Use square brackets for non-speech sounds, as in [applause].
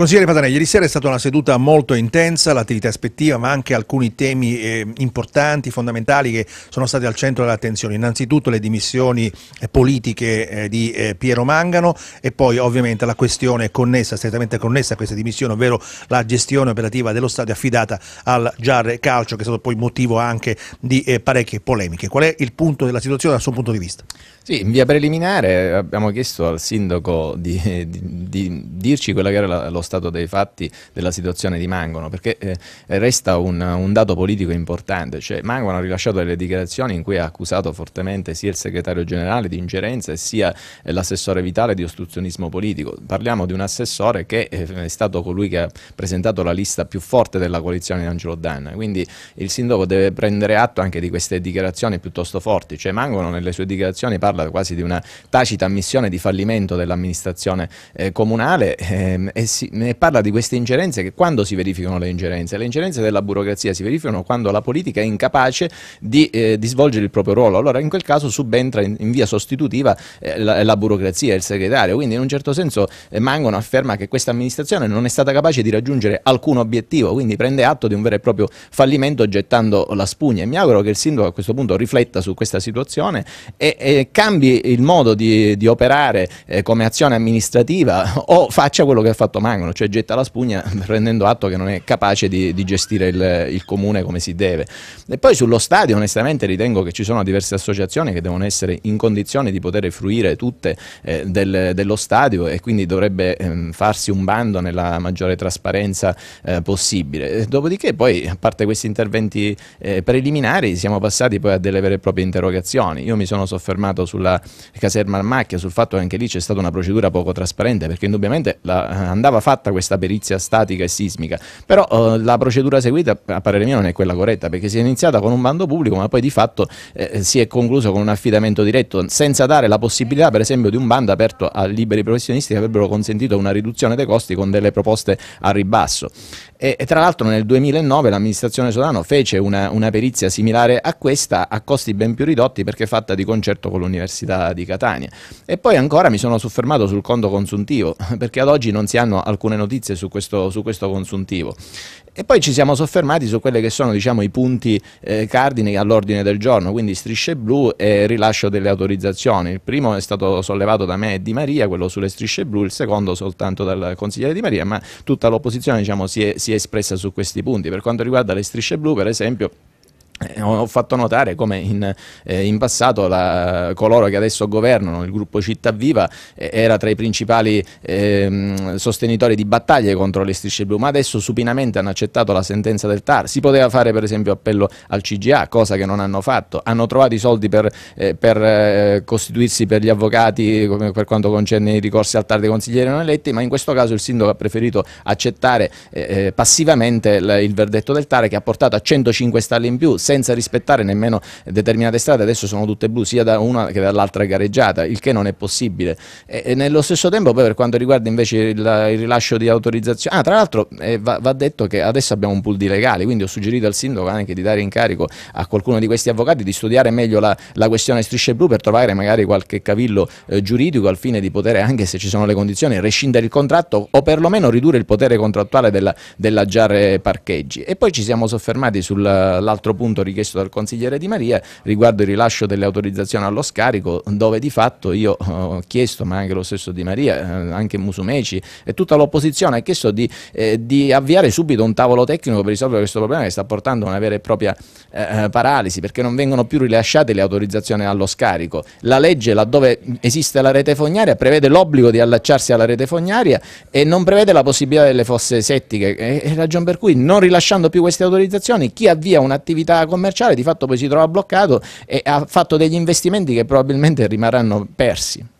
Consigliere Patanè, ieri sera è stata una seduta molto intensa, l'attività ispettiva, ma anche alcuni temi eh, importanti, fondamentali che sono stati al centro dell'attenzione. Innanzitutto le dimissioni eh, politiche eh, di eh, Piero Mangano e poi ovviamente la questione connessa, strettamente connessa a queste dimissioni, ovvero la gestione operativa dello stadio affidata al Giarre Calcio, che è stato poi motivo anche di eh, parecchie polemiche. Qual è il punto della situazione dal suo punto di vista? Sì, in via preliminare abbiamo chiesto al sindaco di, di, di dirci quella che era la, lo stato dei fatti della situazione di Mangono, perché eh, resta un, un, dato politico importante, cioè Mangono ha rilasciato delle dichiarazioni in cui ha accusato fortemente sia il segretario generale di ingerenza e sia eh, l'assessore Vitale di ostruzionismo politico. Parliamo di un assessore che eh, è stato colui che ha presentato la lista più forte della coalizione di Angelo Danna, quindi il sindaco deve prendere atto anche di queste dichiarazioni piuttosto forti, cioè Mangono nelle sue dichiarazioni parla quasi di una tacita ammissione di fallimento dell'amministrazione eh, comunale ehm, e si, ne parla di queste ingerenze che quando si verificano le ingerenze? Le ingerenze della burocrazia si verificano quando la politica è incapace di, eh, di svolgere il proprio ruolo. Allora in quel caso subentra in, in via sostitutiva eh, la, la, burocrazia, il segretario. Quindi in un certo senso eh, Mangono afferma che questa amministrazione non è stata capace di raggiungere alcun obiettivo, quindi prende atto di un vero e proprio fallimento gettando la spugna. E mi auguro che il sindaco a questo punto rifletta su questa situazione e, e cambi il modo di, di operare eh, come azione amministrativa [laughs] o faccia quello che ha fatto Mangono rimangono, cioè getta la spugna [laughs] prendendo atto che non è capace di, di gestire il, il, comune come si deve. E poi sullo stadio onestamente ritengo che ci sono diverse associazioni che devono essere in condizione di poter fruire tutte eh, del, dello stadio e quindi dovrebbe ehm, farsi un bando nella maggiore trasparenza eh, possibile. Dopodiché poi, a parte questi interventi eh, preliminari, siamo passati poi a delle vere e proprie interrogazioni. Io mi sono soffermato sulla caserma Armacchia, sul fatto che anche lì c'è stata una procedura poco trasparente perché indubbiamente la, andava fatta fatta questa perizia statica e sismica, però eh, la procedura seguita a parere mio non è quella corretta perché si è iniziata con un bando pubblico ma poi di fatto eh, si è concluso con un affidamento diretto senza dare la possibilità per esempio di un bando aperto a liberi professionisti che avrebbero consentito una riduzione dei costi con delle proposte a ribasso. E, e tra l'altro nel 2009 l'amministrazione Solano fece una, una perizia similare a questa a costi ben più ridotti perché fatta di concerto con l'Università di Catania. E poi ancora mi sono soffermato sul conto consuntivo [laughs] perché ad oggi non si hanno alcun alcune notizie su questo, su questo consuntivo. E poi ci siamo soffermati su quelli che sono diciamo, i punti eh, cardini all'ordine del giorno, quindi strisce blu e rilascio delle autorizzazioni. Il primo è stato sollevato da me e Di Maria, quello sulle strisce blu, il secondo soltanto dal consigliere Di Maria, ma tutta l'opposizione diciamo, si, si è espressa su questi punti. Per quanto riguarda le strisce blu, per esempio... Eh, ho fatto notare come in, eh, in passato la, coloro che adesso governano il gruppo Città Viva eh, era tra i principali eh, sostenitori di battaglie contro le strisce blu, ma adesso supinamente hanno accettato la sentenza del TAR. Si poteva fare per esempio appello al CGA, cosa che non hanno fatto. Hanno trovato i soldi per, eh, per eh, costituirsi per gli avvocati per quanto concerne i ricorsi al TAR dei consiglieri non eletti, ma in questo caso il sindaco ha preferito accettare passivamente il, il verdetto del TAR che ha portato a 105 stalle in più, senza rispettare nemmeno determinate strade, adesso sono tutte blu sia da una che dall'altra gareggiata, il che non è possibile. E, e nello stesso tempo poi per quanto riguarda invece il, il rilascio di autorizzazione, ah tra l'altro eh, va, va, detto che adesso abbiamo un pool di legali, quindi ho suggerito al sindaco anche di dare incarico a qualcuno di questi avvocati di studiare meglio la, la questione strisce blu per trovare magari qualche cavillo eh, giuridico al fine di poter anche se ci sono le condizioni rescindere il contratto o perlomeno ridurre il potere contrattuale della, della Giarre Parcheggi. E poi ci siamo soffermati sull'altro punto quanto richiesto dal consigliere Di Maria riguardo il rilascio delle autorizzazioni allo scarico dove di fatto io eh, ho chiesto, ma anche lo stesso Di Maria, eh, anche Musumeci e tutta l'opposizione ha chiesto di, eh, di, avviare subito un tavolo tecnico per risolvere questo problema che sta portando a una vera e propria eh, eh, paralisi perché non vengono più rilasciate le autorizzazioni allo scarico. La legge laddove esiste la rete fognaria prevede l'obbligo di allacciarsi alla rete fognaria e non prevede la possibilità delle fosse settiche, è ragion per cui non rilasciando più queste autorizzazioni chi avvia un'attività commerciale, di fatto poi si trova bloccato e ha fatto degli investimenti che probabilmente rimarranno persi.